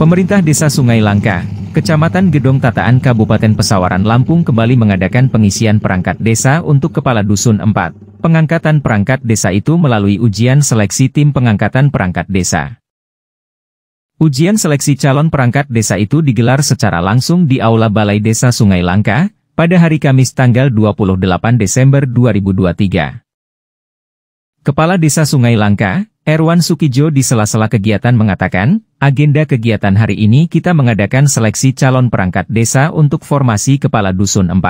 Pemerintah Desa Sungai Langka, Kecamatan Gedong Tataan Kabupaten Pesawaran Lampung kembali mengadakan pengisian perangkat desa untuk Kepala Dusun 4. Pengangkatan perangkat desa itu melalui ujian seleksi tim pengangkatan perangkat desa. Ujian seleksi calon perangkat desa itu digelar secara langsung di Aula Balai Desa Sungai Langka, pada hari Kamis tanggal 28 Desember 2023. Kepala Desa Sungai Langka, Erwan Sukijo di sela-sela kegiatan mengatakan, Agenda kegiatan hari ini kita mengadakan seleksi calon perangkat desa untuk formasi kepala dusun 4.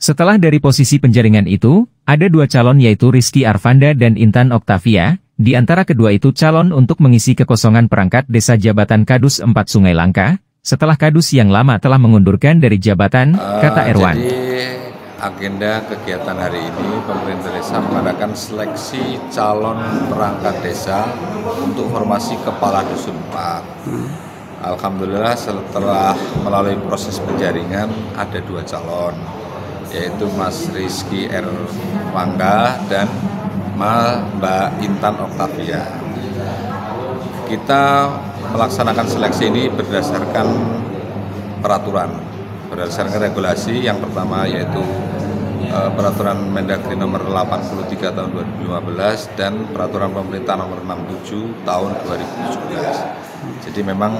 Setelah dari posisi penjaringan itu, ada dua calon yaitu Rizky Arvanda dan Intan Oktavia, di antara kedua itu calon untuk mengisi kekosongan perangkat desa jabatan Kadus 4 Sungai Langka, setelah Kadus yang lama telah mengundurkan dari jabatan, uh, kata ah, Erwan. Jadi agenda kegiatan hari ini pemerintah desa mengadakan seleksi calon perangkat desa untuk formasi kepala dusun 4. Alhamdulillah setelah melalui proses penjaringan ada dua calon yaitu Mas Rizky R. Wangga dan Mbak Intan Oktavia. Kita melaksanakan seleksi ini berdasarkan peraturan berdasarkan regulasi yang pertama yaitu Peraturan Mendagri nomor 83 tahun 2015 dan Peraturan Pemerintah nomor 67 tahun 2017. Jadi memang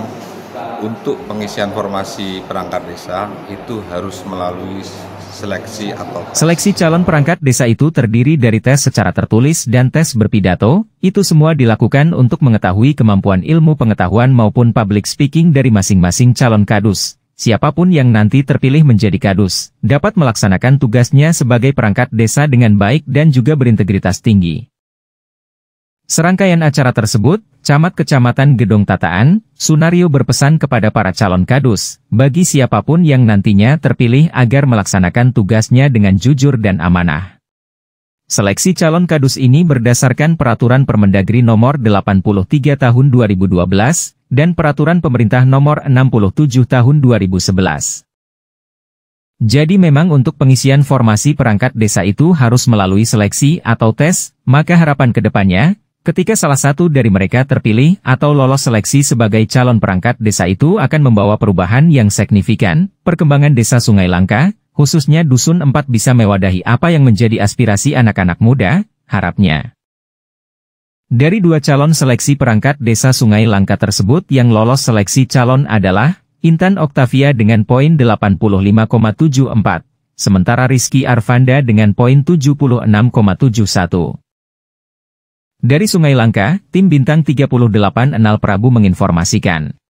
untuk pengisian formasi perangkat desa itu harus melalui seleksi atau Seleksi calon perangkat desa itu terdiri dari tes secara tertulis dan tes berpidato, itu semua dilakukan untuk mengetahui kemampuan ilmu pengetahuan maupun public speaking dari masing-masing calon kadus. Siapapun yang nanti terpilih menjadi kadus, dapat melaksanakan tugasnya sebagai perangkat desa dengan baik dan juga berintegritas tinggi. Serangkaian acara tersebut, Camat Kecamatan Gedong Tataan, Sunario berpesan kepada para calon kadus, bagi siapapun yang nantinya terpilih agar melaksanakan tugasnya dengan jujur dan amanah. Seleksi calon kadus ini berdasarkan peraturan Permendagri nomor 83 tahun 2012 dan Peraturan Pemerintah Nomor 67 Tahun 2011. Jadi memang untuk pengisian formasi perangkat desa itu harus melalui seleksi atau tes, maka harapan kedepannya, ketika salah satu dari mereka terpilih atau lolos seleksi sebagai calon perangkat desa itu akan membawa perubahan yang signifikan, perkembangan desa Sungai Langka, khususnya Dusun 4 bisa mewadahi apa yang menjadi aspirasi anak-anak muda, harapnya. Dari dua calon seleksi perangkat desa Sungai Langka tersebut yang lolos seleksi calon adalah Intan Oktavia dengan poin 85,74, sementara Rizky Arvanda dengan poin 76,71. Dari Sungai Langka, tim Bintang 38 Enal Prabu menginformasikan.